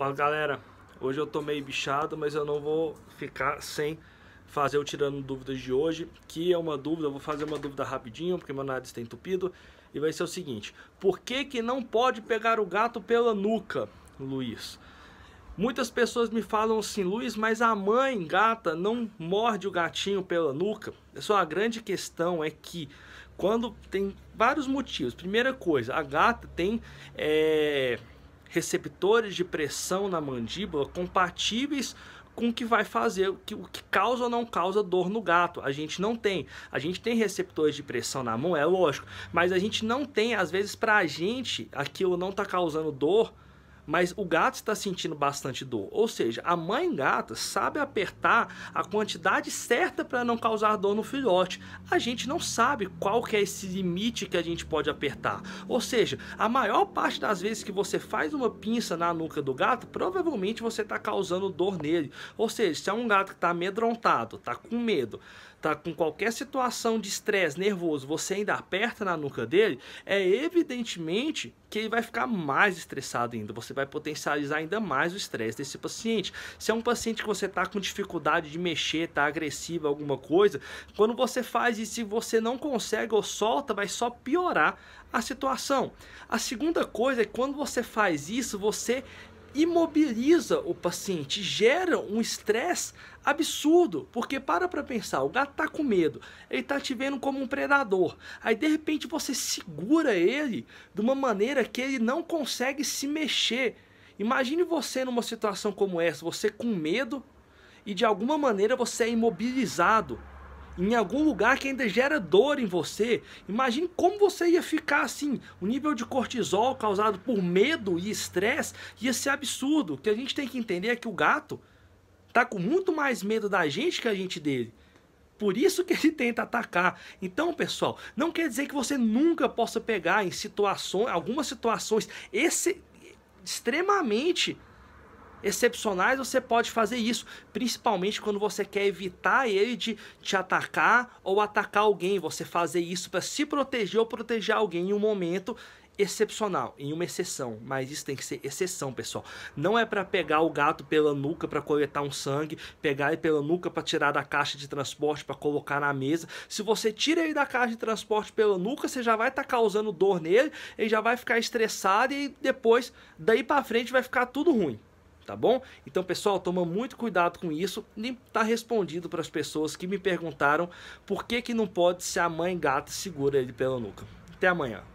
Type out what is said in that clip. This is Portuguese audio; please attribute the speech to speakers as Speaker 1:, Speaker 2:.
Speaker 1: Fala galera, hoje eu tô meio bichado, mas eu não vou ficar sem fazer o Tirando Dúvidas de hoje, que é uma dúvida, eu vou fazer uma dúvida rapidinho, porque meu nariz está entupido, e vai ser o seguinte, por que que não pode pegar o gato pela nuca, Luiz? Muitas pessoas me falam assim, Luiz, mas a mãe gata não morde o gatinho pela nuca? Só a grande questão é que quando tem vários motivos. Primeira coisa, a gata tem é, receptores de pressão na mandíbula compatíveis com o que vai fazer, o que, o que causa ou não causa dor no gato. A gente não tem. A gente tem receptores de pressão na mão, é lógico, mas a gente não tem, às vezes, para a gente, aquilo não está causando dor mas o gato está sentindo bastante dor. Ou seja, a mãe gata sabe apertar a quantidade certa para não causar dor no filhote. A gente não sabe qual que é esse limite que a gente pode apertar. Ou seja, a maior parte das vezes que você faz uma pinça na nuca do gato, provavelmente você está causando dor nele. Ou seja, se é um gato que está amedrontado, está com medo, tá com qualquer situação de estresse, nervoso, você ainda aperta na nuca dele, é evidentemente que ele vai ficar mais estressado ainda. Você você vai potencializar ainda mais o estresse desse paciente. Se é um paciente que você está com dificuldade de mexer, está agressivo, alguma coisa, quando você faz isso e você não consegue ou solta, vai só piorar a situação. A segunda coisa é que quando você faz isso, você imobiliza o paciente, gera um estresse absurdo, porque para para pensar, o gato tá com medo, ele tá te vendo como um predador. Aí de repente você segura ele de uma maneira que ele não consegue se mexer. Imagine você numa situação como essa, você com medo e de alguma maneira você é imobilizado em algum lugar que ainda gera dor em você, imagine como você ia ficar assim. O nível de cortisol causado por medo e estresse ia ser absurdo. O que a gente tem que entender é que o gato tá com muito mais medo da gente que a gente dele. Por isso que ele tenta atacar. Então, pessoal, não quer dizer que você nunca possa pegar em situações, algumas situações esse, extremamente excepcionais você pode fazer isso, principalmente quando você quer evitar ele de te atacar ou atacar alguém. Você fazer isso para se proteger ou proteger alguém em um momento excepcional, em uma exceção, mas isso tem que ser exceção, pessoal. Não é para pegar o gato pela nuca para coletar um sangue, pegar ele pela nuca para tirar da caixa de transporte para colocar na mesa. Se você tira ele da caixa de transporte pela nuca, você já vai estar tá causando dor nele, ele já vai ficar estressado e depois daí para frente vai ficar tudo ruim tá bom? Então, pessoal, toma muito cuidado com isso. E tá respondido para as pessoas que me perguntaram por que que não pode se a mãe gata segura ele pela nuca. Até amanhã.